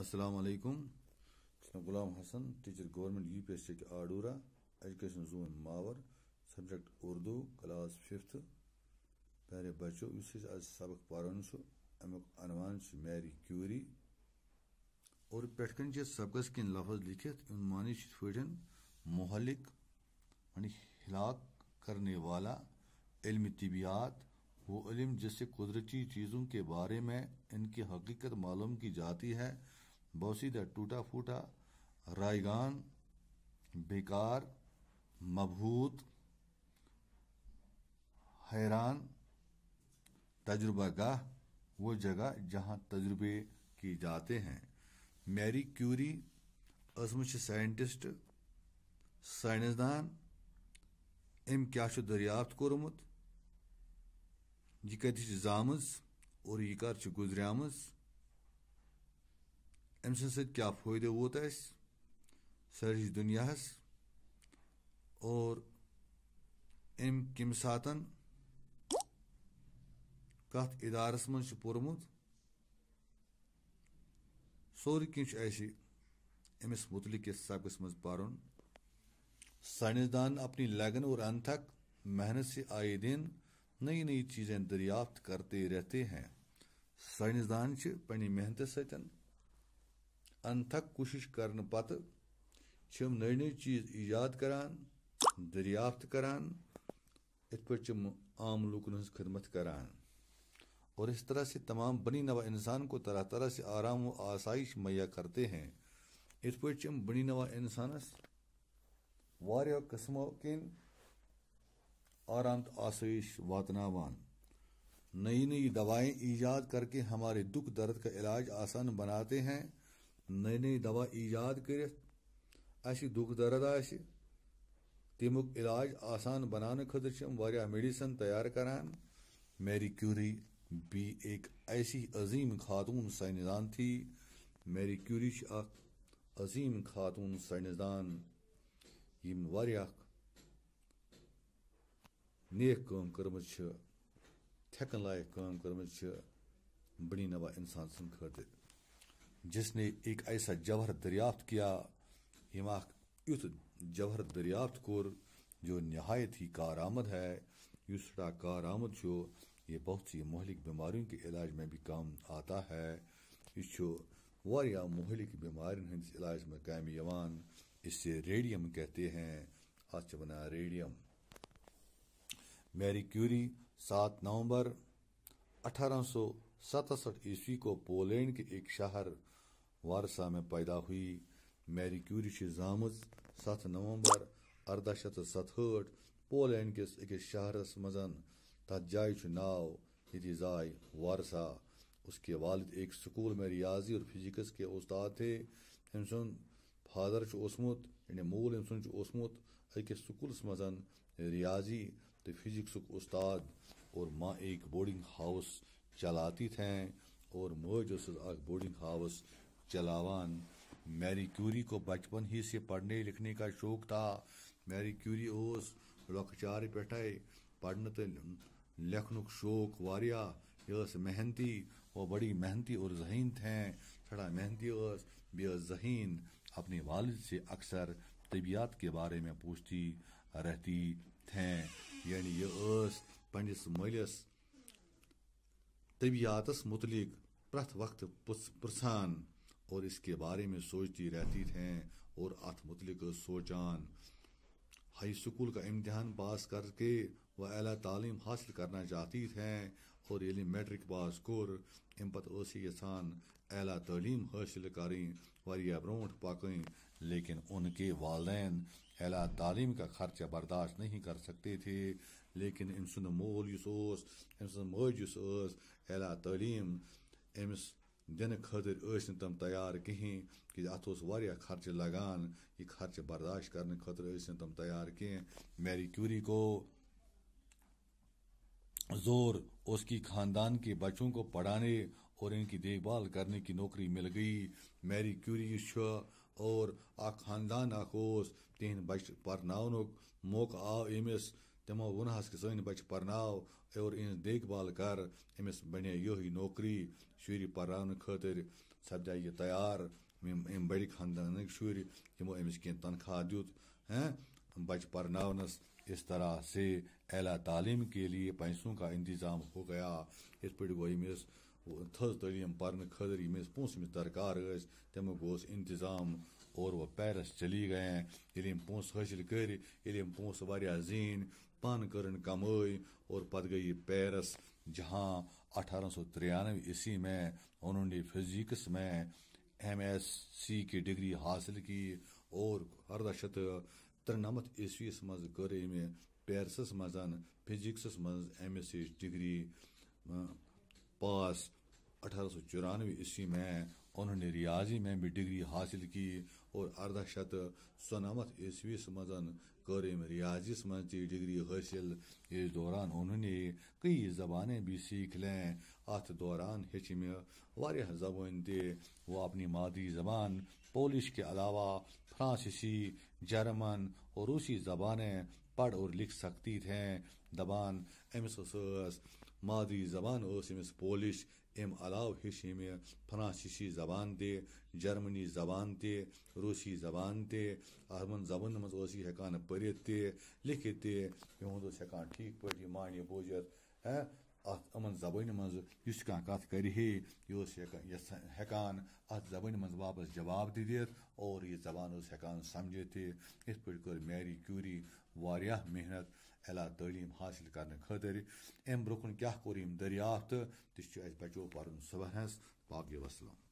असलकुम Ghulam Hassan teacher government U P S C के आडूरा education zone Mawar subject Urdu class fifth प्यारे बच्चों इस आज सबक पारान अमुक अनवान मैरी क्यूरी और पे सबकस कन लफज लिखित इन मानी पे मोहलिक मानी हिलाक करने वाला इल्म तबियात वो इल्म जिससे कुदरती चीज़ों के बारे में इनकी हकीकत मालूम की जाती है बौसीदा टूटा फूटा रायगान बेकार मबहूत हैरान तजुर्बा गाह वो जगह जहाँ तजुर्बे किए जाते हैं मैरी क्यूरी असम साइंटिस्ट साइंसदान एम क्या दरियाफ्त कोरमुत यह कत जाम और यह कर गुजरम أمۍ سٕنٛدِ سۭتۍ کیٛاہ فٲیدٕ ووت اَسہِ سٲرِس دُنیاہَس اور أمۍ کَمہِ ساتَن کَتھ اِدارَس منٛز چھُ پوٚرمُت سورُے کینٛہہ چھُ اَسہِ أمِس مُتعلِق یَتھ سبقَس منٛز پَرُن साइंसदान अपनी लगन और अनथक मेहनत से आए दिन नई नई चीज़ें दरियाफ्त करते रहते हैं साइंसदान पे मेहनत सत अनथक कोशिश करने पत नई नई चीज ईजाद करान दरियाफ्त करान इत पे आम लूकन हज खदमत कर और इस तरह से तमाम बनी नवा इंसान को तरह तरह से आराम व आसाइश मुहैया करते हैं इत पे बनी नवा इंसानस वारियो कस्मों किन आराम तो आसाइश वातनावान नई नई दवाएं ईजाद करके हमारे दुख दर्द का इलाज आसान बनाते हैं नई नई दवा ईजाद कर दुख दर्द आमुक इलाज आसान बनाने खतर मेडिसन तैयार करान मेरी क्यूरी भी एक ऐसी अजीम खातून साइंसदान थी मेरी क्यूरी अजीम खातून साइंसदान यम नेक कम कर्म थकन लायक कम कर्म बड़ी नवा इंसान खातिर जिसने एक ऐसा जवहर दरियाफ्त किया हिमा युथ जवहर दरियाफ्त कोर जो नहायत ही कारआमद है यूसरा कारआमद जो ये बहुत सी महलिक बीमारियों के इलाज में भी काम आता है यह वारिया महलिक बीमारियों हंदिस इलाज में कायम यवान इससे रेडियम कहते हैं अत बना रेडियम मैरी क्यूरी सात नवंबर अठारह ईस्वी को पोलैंड के एक शहर वारसा में पैदा हुई मैरी क्यूरी जामज सत नवंबर अरदा शत सतहठ पोलैंड किस अकिस शहरस मज तथ जाय नाव ये जाय वारसा उसके वालिद एक स्कूल में रियाजी और फिजिक्स के उस्ताद थे अम फादर ओसमुत यानी मूल अम सुद अकिस स्कूल मज रियाजी तो फिजिक्स उस्ताद और माँ एक बोर्डिंग हाउस चलाती थें और मौज उस बोर्डिंग हाउस चलावान मैरी क्यूरी को बचपन ही से पढ़ने लिखने का शौक था मैरी क्यूरी ओस लकचार पे पढ़ने तो लिखन शौक वारिया यह मेहनती वो बड़ी मेहनती और जहीन थें थोड़ा मेहनती ओस बेस जहीन अपने वालिद से अक्सर तबियात के बारे में पूछती रहती थे यानी यह پنٛنِس مٲلِس طبیعتس متعلق پرٛٮ۪تھ وقتہٕ پٕژھ और इसके बारे में सोचती रहती थें और अत मुतलिक सोचान हाई स्कूल का इम्तहान पास करके वह अला तालीम हासिल करना चाहती थें और ये मैट्रिक पास कोर अम पत यसान अला तलीम हासिल करें वह ब्रोट पकन लेकिन उनके वालदे अला तालीम का खर्चा बर्दाश्त नहीं कर सकते थे لیکن أمۍ سُنٛد مول یُس اوس أمۍ سٕنٛز مٲج یُس ٲس اعلیٰ تعلیٖم أمِس دِنہٕ خٲطرٕ ٲسۍ نہٕ تِم تیار کِہیٖنۍ کیٛازِ اَتھ اوس واریاہ خرچہٕ لَگان یہِ خرچہٕ برداشت کَرنہٕ خٲطرٕ ٲسۍ نہٕ تِم تیار کینٛہہ میری کیوری کو जोर उसकी खानदान के बच्चों को पढ़ाने और इनकी देखभाल करने की नौकरी मिल गई मैरी क्यूरी और आ खानदान आखोस तिहन बच पढ़नावन मौका आव अमिस तमो वोनहस कि सन बच पर्नाव और इन देखभाल कर अमिस बने यही नौकरी शुरी पर्रान खतर सपदाय यह तैयार बड़ खानदान शुरी तमो अमिस कह तनख्वाह दुत हैं बच पर्नावनस इस तरह से अला तालीम के लिए पैसों का इंतज़ाम हो गया इस पे गो अमिस تھز تعلیم پرنہٕ خٲطرٕ ییٚمِس پونٛسہٕ ییٚمِس درکار ٲسۍ تمیُک اوس اِنتظام اور وہ پیرَس چلی گٔیے ییٚلہِ أمۍ پونٛسہٕ حٲصِل کٔرۍ ییٚلہِ أمۍ پونٛسہٕ واریاہ زیٖنۍ پانہٕ کٔرٕن کمٲے اور پتہٕ گٔے یہِ پیرس جہاں اٹھارہ سو ترयानवे ईस्वी में उन्होंने फिजिक्स में एम एस सी की डिग्री हासिल की और अरदह शत ترنمتھ عیسویس منٛز کٔر أمہِ پیرسس منٛز فِزِکسس منٛز ایم ایس سی یِچ ڈگری پاس अठारह सौ ईस्वी में उन्होंने रियाजी में भी डिग्री हासिल की और अर्दह शत ईस्वी ईस्वीस मज रियाजी रियाजिस डिग्री हासिल इस दौरान उन्होंने कई जबानें भी सीख लें अथ दौरान हिचम मे जबान ते वो अपनी मादरी जबान पोलिश के अलावा फ्रांसीसी जर्मन और रूसी जबानें पढ़ और लिख सकती हैं दबान अमिस मादी जबान अमिस पोलिश अम अलाव हेच अमि फ्रांसी जबान ते जर्मनी जबान ते रूसी जबान ते अहमन जबान मज हकान पढ़ित लिखित ते हेकान ठीक पे मानी बूझित हैं अत अमन जबन मज कह कत कर हेकान अत जबन मज वापस जवाब दि दित और यह जबान हेकान समझे ते इस पे कर मैरी क्यूरी वह मेहनत अला तलीम हासिल कर खतर अम ब्रोकन क्या कोर दरियाफ्त तो बचो पुन सुबह बाकी वसलम